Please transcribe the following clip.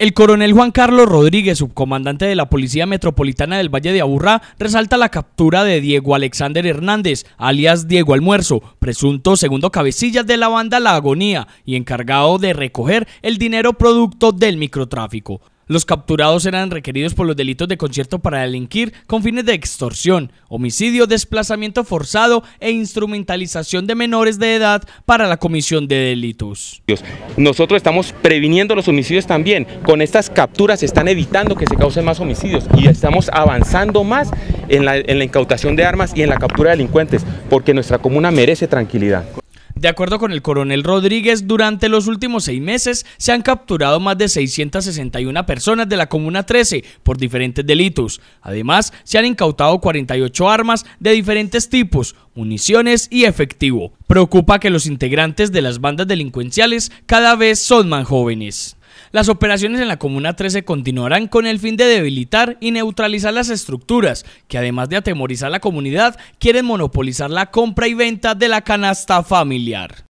El coronel Juan Carlos Rodríguez, subcomandante de la Policía Metropolitana del Valle de Aburrá, resalta la captura de Diego Alexander Hernández, alias Diego Almuerzo, presunto segundo cabecilla de la banda La Agonía y encargado de recoger el dinero producto del microtráfico. Los capturados eran requeridos por los delitos de concierto para delinquir con fines de extorsión, homicidio, desplazamiento forzado e instrumentalización de menores de edad para la comisión de delitos. Nosotros estamos previniendo los homicidios también. Con estas capturas están evitando que se causen más homicidios y estamos avanzando más en la, en la, incautación de armas y en la captura de delincuentes porque nuestra comuna merece tranquilidad. De acuerdo con el coronel Rodríguez, durante los últimos seis meses se han capturado más de 661 personas de la Comuna 13 por diferentes delitos. Además, se han incautado 48 armas de diferentes tipos, municiones y efectivo. Preocupa que los integrantes de las bandas delincuenciales cada vez son más jóvenes. Las operaciones en la Comuna 13 continuarán con el fin de debilitar y neutralizar las estructuras que además de atemorizar a la comunidad quieren monopolizar la compra y venta de la canasta familiar.